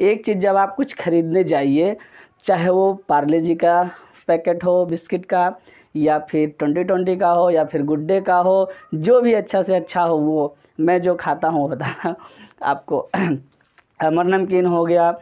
एक चीज़ जब आप कुछ ख़रीदने जाइए चाहे वो पार्ले जी का पैकेट हो बिस्किट का या फिर ट्वेंटी ट्वेंटी का हो या फिर गुड्डे का हो जो भी अच्छा से अच्छा हो वो मैं जो खाता हूँ बताना आपको अमर नमकीन हो गया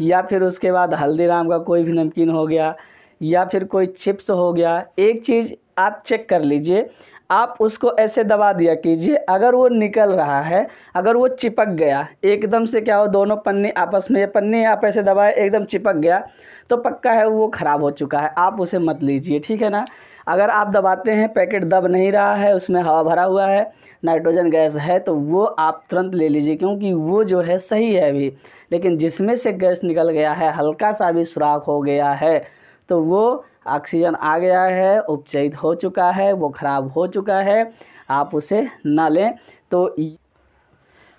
या फिर उसके बाद हल्दीराम का कोई भी नमकीन हो गया या फिर कोई चिप्स हो गया एक चीज़ आप चेक कर लीजिए आप उसको ऐसे दबा दिया कीजिए अगर वो निकल रहा है अगर वो चिपक गया एकदम से क्या हो दोनों पन्ने आपस में ये पन्ने आप ऐसे दबाए एकदम चिपक गया तो पक्का है वो ख़राब हो चुका है आप उसे मत लीजिए ठीक है ना अगर आप दबाते हैं पैकेट दब नहीं रहा है उसमें हवा भरा हुआ है नाइट्रोजन गैस है तो वो आप तुरंत ले लीजिए क्योंकि वो जो है सही है अभी लेकिन जिसमें से गैस निकल गया है हल्का सा भी सुराख हो गया है तो वो ऑक्सीजन आ गया है उपचयित हो चुका है वो ख़राब हो चुका है आप उसे ना लें तो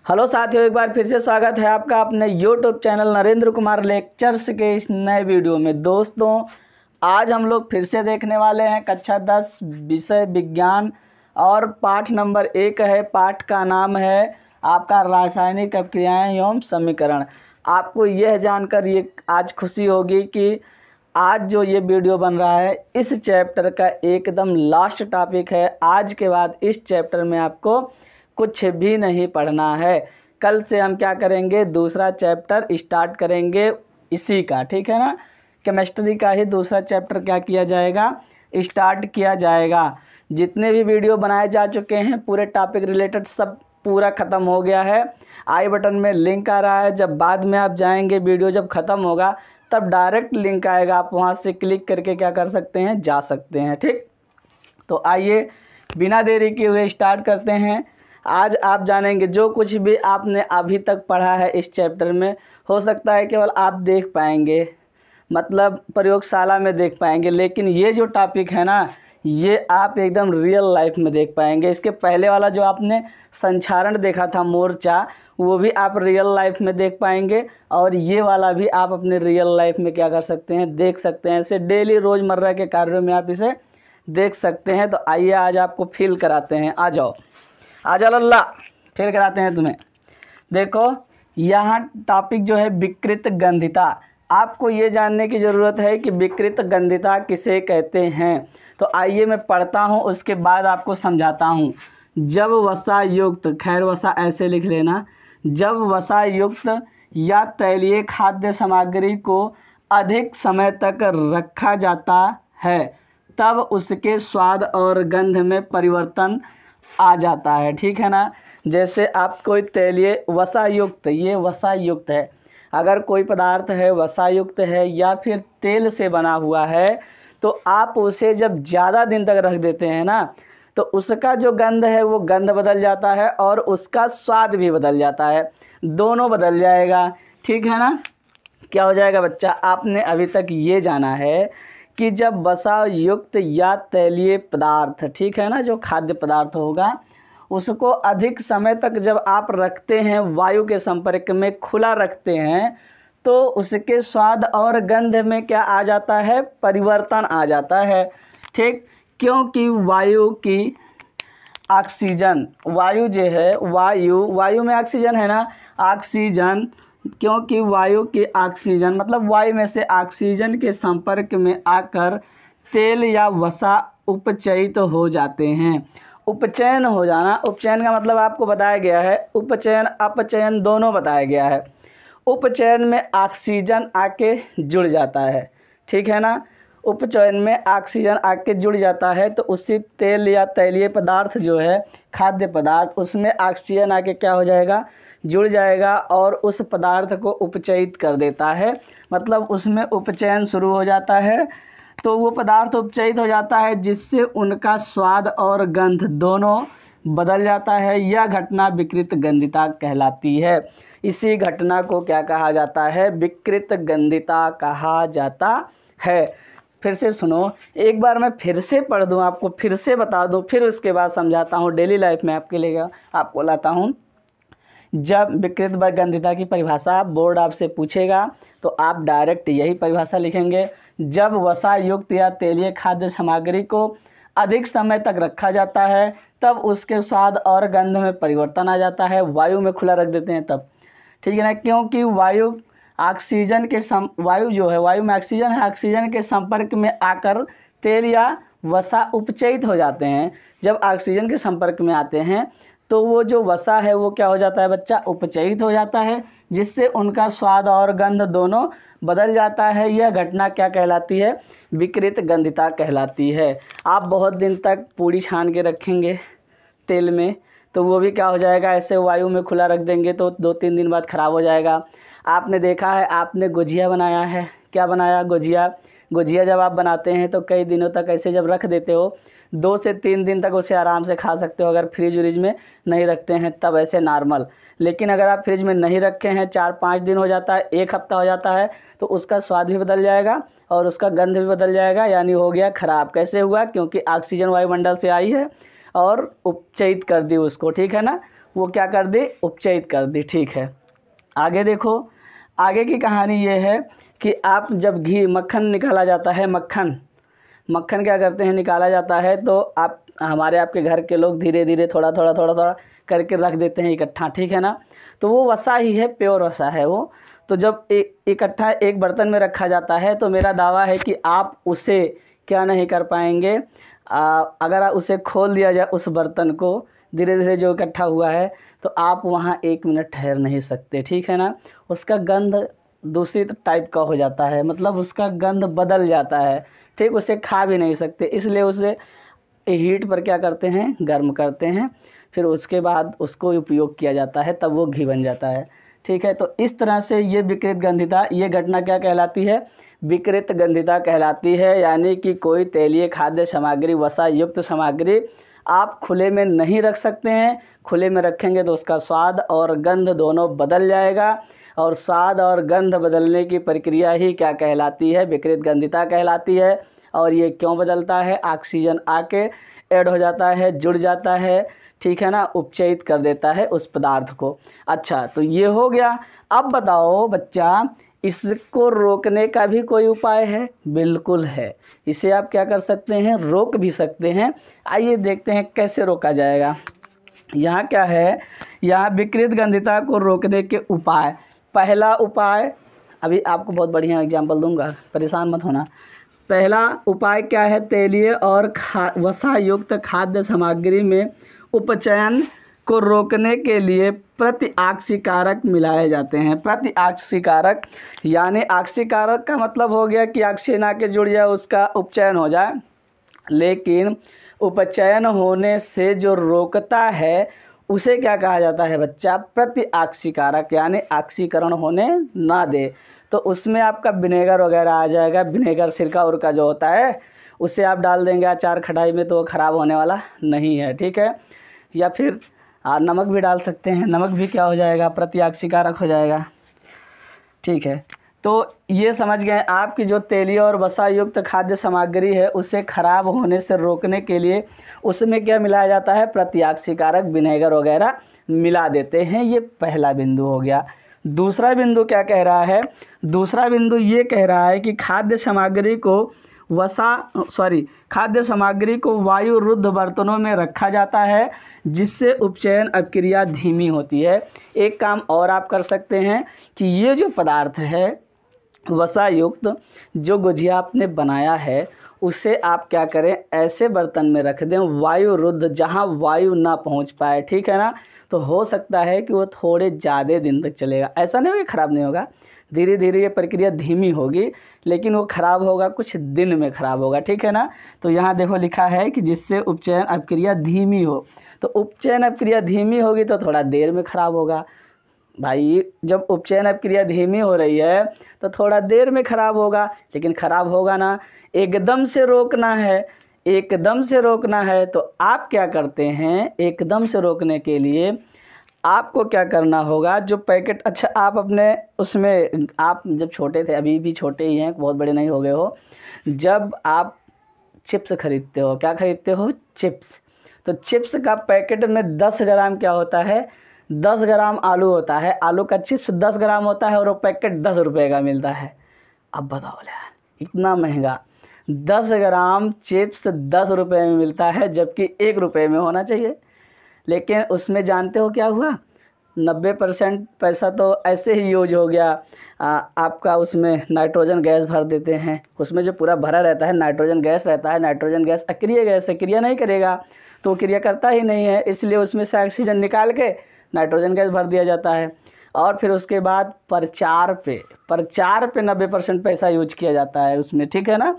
हेलो साथियों एक बार फिर से स्वागत है आपका अपने YouTube channel Narendra Kumar lectures के इस नए वीडियो में दोस्तों आज हम लोग फिर से देखने वाले हैं कक्षा दस विषय विज्ञान और पाठ नंबर एक है पाठ का नाम है आपका रासायनिक अपक्रियाएँ एवं समीकरण आपको यह जानकर ये आज खुशी होगी कि आज जो ये वीडियो बन रहा है इस चैप्टर का एकदम लास्ट टॉपिक है आज के बाद इस चैप्टर में आपको कुछ भी नहीं पढ़ना है कल से हम क्या करेंगे दूसरा चैप्टर स्टार्ट करेंगे इसी का ठीक है ना केमिस्ट्री का ही दूसरा चैप्टर क्या किया जाएगा स्टार्ट किया जाएगा जितने भी वीडियो बनाए जा चुके हैं पूरे टॉपिक रिलेटेड सब पूरा ख़त्म हो गया है आई बटन में लिंक आ रहा है जब बाद में आप जाएंगे वीडियो जब ख़त्म होगा तब डायरेक्ट लिंक आएगा आप वहाँ से क्लिक करके क्या कर सकते हैं जा सकते हैं ठीक तो आइए बिना देरी के हुए स्टार्ट करते हैं आज आप जानेंगे जो कुछ भी आपने अभी तक पढ़ा है इस चैप्टर में हो सकता है केवल आप देख पाएंगे मतलब प्रयोगशाला में देख पाएंगे लेकिन ये जो टॉपिक है ना ये आप एकदम रियल लाइफ में देख पाएंगे इसके पहले वाला जो आपने संचारण देखा था मोर्चा वो भी आप रियल लाइफ में देख पाएंगे और ये वाला भी आप अपने रियल लाइफ में क्या कर सकते हैं देख सकते हैं ऐसे डेली रोज़मर्रा के कार्यों में आप इसे देख सकते हैं तो आइए आज आपको फील कराते हैं आ जाओ आ जाओ अल्लाह फील कराते हैं तुम्हें देखो यहाँ टॉपिक जो है विकृत गंधिता आपको ये जानने की ज़रूरत है कि विकृत गंधिता किसे कहते हैं तो आइए मैं पढ़ता हूँ उसके बाद आपको समझाता हूँ जब वसा युक्त खैर वसा ऐसे लिख लेना जब वसा युक्त या तैलीय खाद्य सामग्री को अधिक समय तक रखा जाता है तब उसके स्वाद और गंध में परिवर्तन आ जाता है ठीक है ना जैसे आप कोई तैलीय वसायुक्त ये वसा युक्त है अगर कोई पदार्थ है वसायुक्त है या फिर तेल से बना हुआ है तो आप उसे जब ज़्यादा दिन तक रख देते हैं ना तो उसका जो गंध है वो गंध बदल जाता है और उसका स्वाद भी बदल जाता है दोनों बदल जाएगा ठीक है ना क्या हो जाएगा बच्चा आपने अभी तक ये जाना है कि जब बसा युक्त या तैलीय पदार्थ ठीक है ना जो खाद्य पदार्थ होगा उसको अधिक समय तक जब आप रखते हैं वायु के संपर्क में खुला रखते हैं तो उसके स्वाद और गंध में क्या आ जाता है परिवर्तन आ जाता है ठीक क्योंकि वायु की ऑक्सीजन वायु जो है वायु वायु में ऑक्सीजन है ना ऑक्सीजन क्योंकि वायु की ऑक्सीजन मतलब वायु में से ऑक्सीजन के संपर्क में आकर तेल या वसा उपचयित तो हो जाते हैं उपचयन हो जाना उपचयन का मतलब आपको बताया गया है उपचयन अपचयन दोनों बताया गया है उपचयन में ऑक्सीजन आके जुड़ जाता है ठीक है ना उपचयन में ऑक्सीजन आके जुड़ जाता है तो उसी तेल या तैलीय पदार्थ जो है खाद्य पदार्थ उसमें ऑक्सीजन आके क्या हो जाएगा जुड़ जाएगा और उस पदार्थ को उपचयित कर देता है मतलब उसमें उपचयन शुरू हो जाता है तो वो पदार्थ उपचयित हो जाता है जिससे उनका स्वाद और गंध दोनों बदल जाता है यह घटना विकृत गंधिता कहलाती है इसी घटना को क्या कहा जाता है विकृत गंधिता कहा जाता है फिर से सुनो एक बार मैं फिर से पढ़ दूँ आपको फिर से बता दूँ फिर उसके बाद समझाता हूँ डेली लाइफ में आपके लिए आपको लाता हूँ जब विकृत व गंधिता की परिभाषा बोर्ड आपसे पूछेगा तो आप डायरेक्ट यही परिभाषा लिखेंगे जब वसा युक्त या तेलीय खाद्य सामग्री को अधिक समय तक रखा जाता है तब उसके स्वाद और गंध में परिवर्तन आ जाता है वायु में खुला रख देते हैं तब ठीक है ना क्योंकि वायु ऑक्सीजन के सम वायु जो है वायु में ऑक्सीजन है ऑक्सीजन के संपर्क में आकर तेल या वसा उपचयित हो जाते हैं जब ऑक्सीजन के संपर्क में आते हैं तो वो जो वसा है वो क्या हो जाता है बच्चा उपचयित हो जाता है जिससे उनका स्वाद और गंध दोनों बदल जाता है यह घटना क्या कहलाती है विकृत गंधिता कहलाती है आप बहुत दिन तक पूड़ी छान के रखेंगे तेल में तो वो भी क्या हो जाएगा ऐसे वायु में खुला रख देंगे तो दो तीन दिन बाद ख़राब हो जाएगा आपने देखा है आपने गुजिया बनाया है क्या बनाया गुजिया गुजिया जब आप बनाते हैं तो कई दिनों तक ऐसे जब रख देते हो दो से तीन दिन तक उसे आराम से खा सकते हो अगर फ्रिज व्रिज में नहीं रखते हैं तब ऐसे नॉर्मल लेकिन अगर आप फ्रिज में नहीं रखे हैं चार पाँच दिन हो जाता है एक हफ़्ता हो जाता है तो उसका स्वाद भी बदल जाएगा और उसका गंध भी बदल जाएगा यानी हो गया ख़राब कैसे हुआ क्योंकि ऑक्सीजन वायुमंडल से आई है और उपचयित कर दी उसको ठीक है ना वो क्या कर दी उपचयित कर दी ठीक है आगे देखो आगे की कहानी ये है कि आप जब घी मक्खन निकाला जाता है मक्खन मक्खन क्या करते हैं निकाला जाता है तो आप हमारे आपके घर के लोग धीरे धीरे थोड़ा थोड़ा थोड़ा थोड़ा करके रख देते हैं इकट्ठा ठीक है ना तो वो वसा ही है प्योर वसा है वो तो जब एक इकट्ठा एक बर्तन में रखा जाता है तो मेरा दावा है कि आप उसे क्या नहीं कर पाएंगे आ, अगर उसे खोल दिया जाए उस बर्तन को धीरे धीरे जो इकट्ठा हुआ है तो आप वहाँ एक मिनट ठहर नहीं सकते ठीक है ना उसका गंध दूसरी टाइप का हो जाता है मतलब उसका गंध बदल जाता है ठीक उसे खा भी नहीं सकते इसलिए उसे हीट पर क्या करते हैं गर्म करते हैं फिर उसके बाद उसको उपयोग किया जाता है तब वो घी बन जाता है ठीक है तो इस तरह से ये विकृत गंधिता ये घटना क्या कहलाती है विकृत गंधिता कहलाती है यानी कि कोई तेलीय खाद्य सामग्री वसा युक्त सामग्री आप खुले में नहीं रख सकते हैं खुले में रखेंगे तो उसका स्वाद और गंध दोनों बदल जाएगा और स्वाद और गंध बदलने की प्रक्रिया ही क्या कहलाती है विकृत गंधिता कहलाती है और ये क्यों बदलता है ऑक्सीजन आके ऐड हो जाता है जुड़ जाता है ठीक है ना उपचयित कर देता है उस पदार्थ को अच्छा तो ये हो गया अब बताओ बच्चा इसको रोकने का भी कोई उपाय है बिल्कुल है इसे आप क्या कर सकते हैं रोक भी सकते हैं आइए देखते हैं कैसे रोका जाएगा यहाँ क्या है यहाँ विकृत गंधिता को रोकने के उपाय पहला उपाय अभी आपको बहुत बढ़िया एग्जाम्पल दूंगा परेशान मत होना पहला उपाय क्या है तेलीय और खा वसा युक्त खाद्य सामग्री में उपचयन को रोकने के लिए प्रतिआक्सीकारक मिलाए जाते हैं प्रतिआक्सीकारक यानी आक्सीकारक का मतलब हो गया कि आक्सी ना के जुड़ जाए उसका उपचयन हो जाए लेकिन उपचयन होने से जो रोकता है उसे क्या कहा जाता है बच्चा प्रतिआक्सीकारक यानी आक्सीकरण होने ना दे तो उसमें आपका विनेगर वगैरह आ जाएगा विनेगर सिरका उरका जो होता है उसे आप डाल देंगे अचार खटाई में तो वो ख़राब होने वाला नहीं है ठीक है या फिर और हाँ, नमक भी डाल सकते हैं नमक भी क्या हो जाएगा प्रत्याक्षिकारक हो जाएगा ठीक है तो ये समझ गए आपकी जो तेलीय और वसा युक्त खाद्य सामग्री है उसे खराब होने से रोकने के लिए उसमें क्या मिलाया जाता है प्रत्याक्षिकारक विनेगर वगैरह मिला देते हैं ये पहला बिंदु हो गया दूसरा बिंदु क्या कह रहा है दूसरा बिंदु ये कह रहा है कि खाद्य सामग्री को वसा सॉरी खाद्य सामग्री को वायु रुद्ध बर्तनों में रखा जाता है जिससे उपचयन अपक्रिया धीमी होती है एक काम और आप कर सकते हैं कि ये जो पदार्थ है वसा युक्त जो गुजिया आपने बनाया है उसे आप क्या करें ऐसे बर्तन में रख दें वायु रुद्ध जहाँ वायु ना पहुँच पाए ठीक है ना तो हो सकता है कि वो थोड़े ज़्यादा दिन तक चलेगा ऐसा नहीं होगा खराब नहीं होगा धीरे धीरे ये प्रक्रिया धीमी होगी लेकिन वो खराब होगा कुछ दिन में खराब होगा ठीक है ना तो यहाँ देखो लिखा है कि जिससे उपचयन अपक्रिया धीमी हो तो उपचयन अपक्रिया धीमी होगी तो थोड़ा देर में खराब होगा भाई जब उपचयन अपक्रिया धीमी हो रही है तो थोड़ा देर में खराब होगा लेकिन खराब होगा ना एकदम से रोकना है एकदम से रोकना है तो आप क्या करते हैं एकदम से रोकने के लिए आपको क्या करना होगा जो पैकेट अच्छा आप अपने उसमें आप जब छोटे थे अभी भी छोटे ही हैं बहुत बड़े नहीं हो गए हो जब आप चिप्स ख़रीदते हो क्या ख़रीदते हो चिप्स तो चिप्स का पैकेट में दस ग्राम क्या होता है दस ग्राम आलू होता है आलू का चिप्स दस ग्राम होता है और वो पैकेट दस रुपये का मिलता है अब बताओ यार इतना महंगा दस ग्राम चिप्स दस रुपये में मिलता है जबकि एक रुपये में होना चाहिए लेकिन उसमें जानते हो क्या हुआ नब्बे परसेंट पैसा तो ऐसे ही यूज हो गया आ, आपका उसमें नाइट्रोजन गैस भर देते हैं उसमें जो पूरा भरा रहता है नाइट्रोजन गैस रहता है नाइट्रोजन गैस अक्रिय गैस है क्रिया नहीं करेगा तो क्रिया करता ही नहीं है इसलिए उसमें से ऑक्सीजन निकाल के नाइट्रोजन गैस भर दिया जाता है और फिर उसके बाद प्रचार पे प्रचार पे नब्बे परसेंट पैसा यूज किया जाता है उसमें ठीक है ना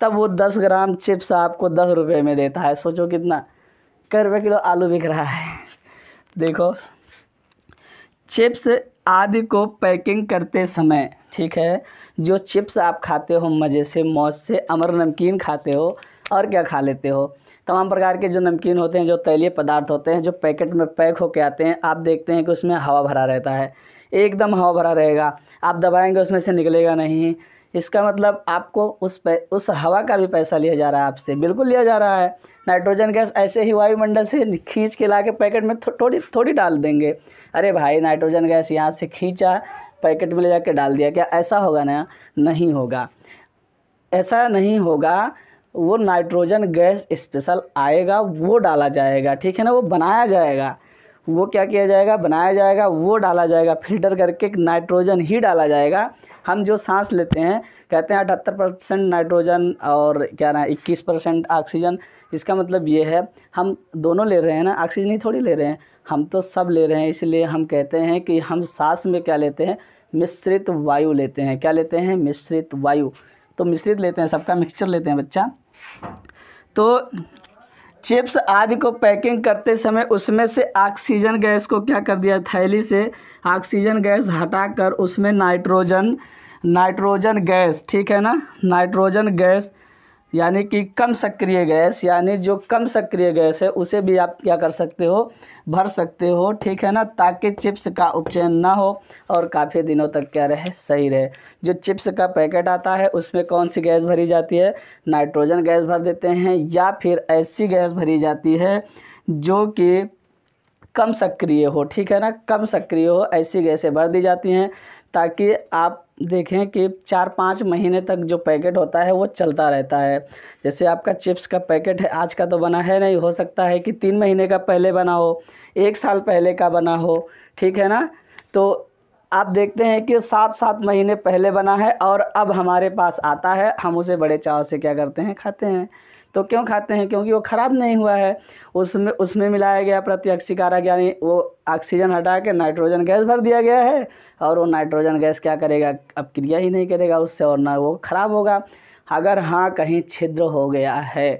तब वो दस ग्राम चिप्स आपको दस रुपये में देता है सोचो कितना कई रुपये किलो आलू बिक रहा है देखो चिप्स आदि को पैकिंग करते समय ठीक है जो चिप्स आप खाते हो मज़े से मौज से अमर नमकीन खाते हो और क्या खा लेते हो तमाम प्रकार के जो नमकीन होते हैं जो तैलीय पदार्थ होते हैं जो पैकेट में पैक होके आते हैं आप देखते हैं कि उसमें हवा भरा रहता है एकदम हवा भरा रहेगा आप दबाएंगे उसमें से निकलेगा नहीं इसका मतलब आपको उस उस हवा का भी पैसा लिया जा रहा है आपसे बिल्कुल लिया जा रहा है नाइट्रोजन गैस ऐसे ही वायुमंडल से खींच के ला के पैकेट में थो, थोड़ी थोड़ी डाल देंगे अरे भाई नाइट्रोजन गैस यहाँ से खींचा पैकेट में ले जा डाल दिया क्या ऐसा होगा ना नहीं होगा ऐसा नहीं होगा वो नाइट्रोजन गैस स्पेशल आएगा वो डाला जाएगा ठीक है ना वो बनाया जाएगा वो क्या किया जाएगा बनाया जाएगा वो डाला जाएगा फिल्टर करके नाइट्रोजन ही डाला जाएगा हम जो सांस लेते हैं कहते हैं अठहत्तर परसेंट नाइट्रोजन और क्या ना इक्कीस परसेंट ऑक्सीजन इसका मतलब ये है हम दोनों ले रहे हैं ना ऑक्सीजन ही थोड़ी ले रहे हैं हम तो सब ले रहे हैं इसलिए हम कहते हैं कि हम सांस में क्या लेते हैं मिश्रित वायु लेते हैं क्या लेते हैं मिश्रित वायु तो मिश्रित लेते हैं सबका मिक्सचर लेते हैं बच्चा तो चिप्स आदि को पैकिंग करते समय उसमें से ऑक्सीजन गैस को क्या कर दिया थैली से ऑक्सीजन गैस हटाकर उसमें नाइट्रोजन नाइट्रोजन गैस ठीक है ना नाइट्रोजन गैस यानी कि कम सक्रिय गैस यानी जो कम सक्रिय गैस है उसे भी आप क्या कर सकते हो भर सकते हो ठीक है ना ताकि चिप्स का उपचयन ना हो और काफ़ी दिनों तक क्या रहे सही रहे जो चिप्स का पैकेट आता है उसमें कौन सी गैस भरी जाती है नाइट्रोजन गैस भर देते हैं या फिर ऐसी गैस भरी जाती है जो कि कम सक्रिय हो ठीक है ना कम सक्रिय हो ऐसी गैसें भर दी जाती हैं ताकि आप देखें कि चार पाँच महीने तक जो पैकेट होता है वो चलता रहता है जैसे आपका चिप्स का पैकेट है आज का तो बना है नहीं हो सकता है कि तीन महीने का पहले बना हो एक साल पहले का बना हो ठीक है ना तो आप देखते हैं कि सात सात महीने पहले बना है और अब हमारे पास आता है हम उसे बड़े चाव से क्या करते हैं खाते हैं तो क्यों खाते हैं क्योंकि वो ख़राब नहीं हुआ है उसमें उसमें मिलाया गया प्रत्यक्षिकारा यानी वो ऑक्सीजन हटा के नाइट्रोजन गैस भर दिया गया है और वो नाइट्रोजन गैस क्या करेगा अब क्रिया ही नहीं करेगा उससे और ना वो ख़राब होगा अगर हाँ कहीं छिद्र हो गया है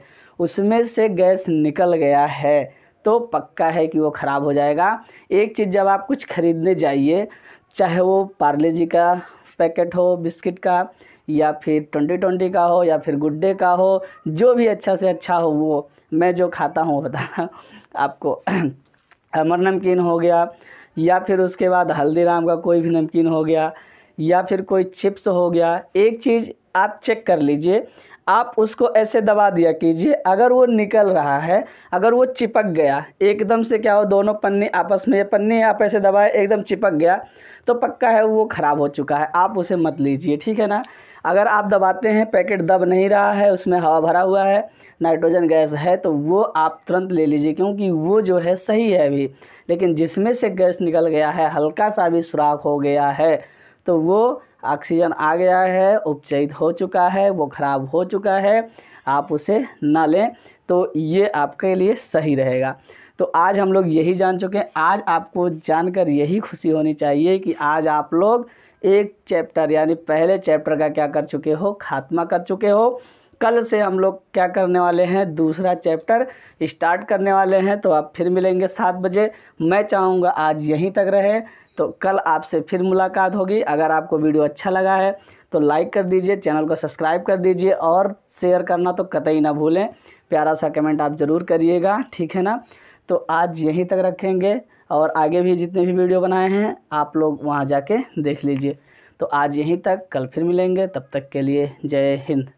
उसमें से गैस निकल गया है तो पक्का है कि वो ख़राब हो जाएगा एक चीज़ जब आप कुछ ख़रीदने जाइए चाहे वो पार्ले जी का पैकेट हो बिस्किट का या फिर ट्वेंटी ट्वेंटी का हो या फिर गुड डे का हो जो भी अच्छा से अच्छा हो वो मैं जो खाता हूँ बता आपको अमर नमकीन हो गया या फिर उसके बाद हल्दीराम का कोई भी नमकीन हो गया या फिर कोई चिप्स हो गया एक चीज़ आप चेक कर लीजिए आप उसको ऐसे दबा दिया कीजिए अगर वो निकल रहा है अगर वो चिपक गया एकदम से क्या हो दोनों पन्ने आपस में पन्ने आप ऐसे दबाए एकदम चिपक गया तो पक्का है वो ख़राब हो चुका है आप उसे मत लीजिए ठीक है ना अगर आप दबाते हैं पैकेट दब नहीं रहा है उसमें हवा भरा हुआ है नाइट्रोजन गैस है तो वो आप तुरंत ले लीजिए क्योंकि वो जो है सही है अभी लेकिन जिसमें से गैस निकल गया है हल्का सा भी सुराख हो गया है तो वो ऑक्सीजन आ गया है उपचयित हो चुका है वो ख़राब हो चुका है आप उसे ना लें तो ये आपके लिए सही रहेगा तो आज हम लोग यही जान चुके हैं आज आपको जानकर यही खुशी होनी चाहिए कि आज आप लोग एक चैप्टर यानी पहले चैप्टर का क्या कर चुके हो खात्मा कर चुके हो कल से हम लोग क्या करने वाले हैं दूसरा चैप्टर स्टार्ट करने वाले हैं तो आप फिर मिलेंगे सात बजे मैं चाहूँगा आज यहीं तक रहे तो कल आपसे फिर मुलाकात होगी अगर आपको वीडियो अच्छा लगा है तो लाइक कर दीजिए चैनल को सब्सक्राइब कर दीजिए और शेयर करना तो कतई ना भूलें प्यारा सा कमेंट आप ज़रूर करिएगा ठीक है ना तो आज यहीं तक रखेंगे और आगे भी जितने भी वीडियो बनाए हैं आप लोग वहाँ जाके देख लीजिए तो आज यहीं तक कल फिर मिलेंगे तब तक के लिए जय हिंद